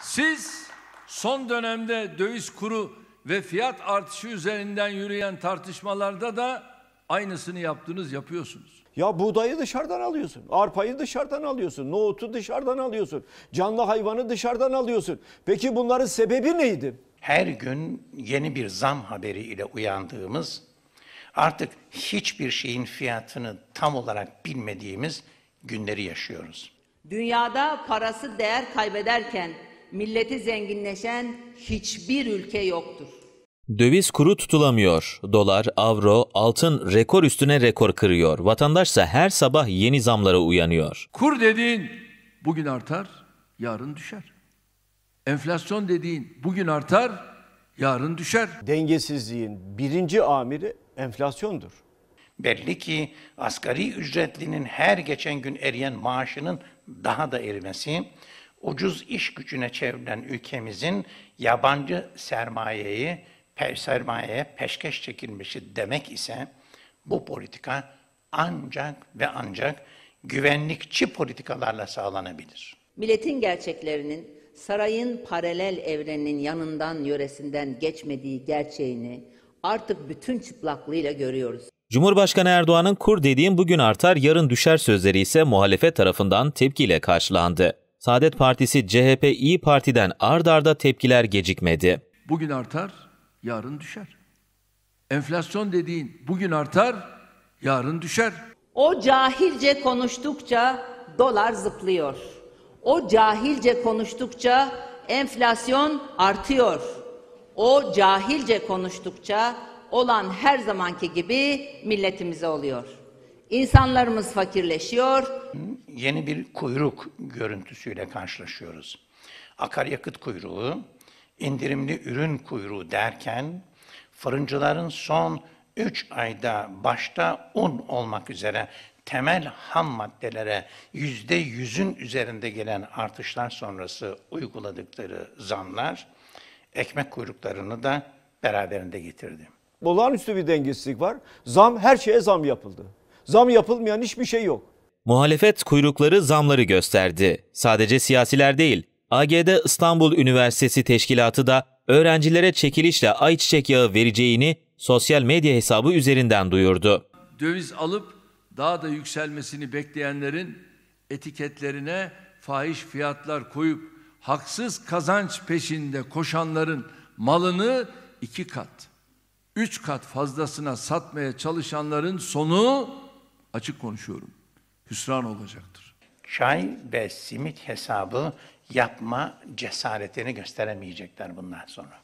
Siz son dönemde döviz kuru ve fiyat artışı üzerinden yürüyen tartışmalarda da aynısını yaptınız, yapıyorsunuz. Ya buğdayı dışarıdan alıyorsun, arpayı dışarıdan alıyorsun, nohutu dışarıdan alıyorsun, canlı hayvanı dışarıdan alıyorsun. Peki bunların sebebi neydi? Her gün yeni bir zam haberi ile uyandığımız, artık hiçbir şeyin fiyatını tam olarak bilmediğimiz günleri yaşıyoruz. Dünyada parası değer kaybederken milleti zenginleşen hiçbir ülke yoktur. Döviz kuru tutulamıyor. Dolar, avro, altın rekor üstüne rekor kırıyor. Vatandaşsa her sabah yeni zamlara uyanıyor. Kur dediğin bugün artar, yarın düşer. Enflasyon dediğin bugün artar, yarın düşer. Dengesizliğin birinci amiri enflasyondur. Belli ki asgari ücretlinin her geçen gün eriyen maaşının daha da erimesi, ucuz iş gücüne çevrilen ülkemizin yabancı sermayeyi sermayeye peşkeş çekilmişi demek ise bu politika ancak ve ancak güvenlikçi politikalarla sağlanabilir. Milletin gerçeklerinin sarayın paralel evreninin yanından yöresinden geçmediği gerçeğini artık bütün çıplaklığıyla görüyoruz. Cumhurbaşkanı Erdoğan'ın kur dediğim bugün artar yarın düşer sözleri ise muhalefet tarafından tepkiyle karşılandı. Saadet Partisi CHP İyi Parti'den ard arda tepkiler gecikmedi. Bugün artar, yarın düşer. Enflasyon dediğin bugün artar, yarın düşer. O cahilce konuştukça dolar zıplıyor. O cahilce konuştukça enflasyon artıyor. O cahilce konuştukça olan her zamanki gibi milletimize oluyor. İnsanlarımız fakirleşiyor. Yeni bir kuyruk görüntüsüyle karşılaşıyoruz. Akaryakıt kuyruğu, indirimli ürün kuyruğu derken fırıncıların son 3 ayda başta un olmak üzere temel ham maddelere yüzde yüzün üzerinde gelen artışlar sonrası uyguladıkları zamlar ekmek kuyruklarını da beraberinde getirdi. Olağanüstü bir dengesizlik var. Zam her şeye zam yapıldı. Zam yapılmayan hiçbir şey yok. Muhalefet kuyrukları zamları gösterdi. Sadece siyasiler değil, AGD İstanbul Üniversitesi Teşkilatı da öğrencilere çekilişle ayçiçek yağı vereceğini sosyal medya hesabı üzerinden duyurdu. Döviz alıp daha da yükselmesini bekleyenlerin etiketlerine fahiş fiyatlar koyup haksız kazanç peşinde koşanların malını iki kat, üç kat fazlasına satmaya çalışanların sonu Açık konuşuyorum. Hüsran olacaktır. Çay ve simit hesabı yapma cesaretini gösteremeyecekler bundan sonra.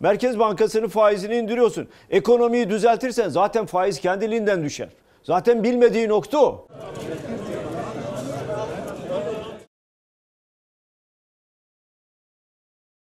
Merkez Bankası'nın faizini indiriyorsun. Ekonomiyi düzeltirsen zaten faiz kendiliğinden düşer. Zaten bilmediği nokta o.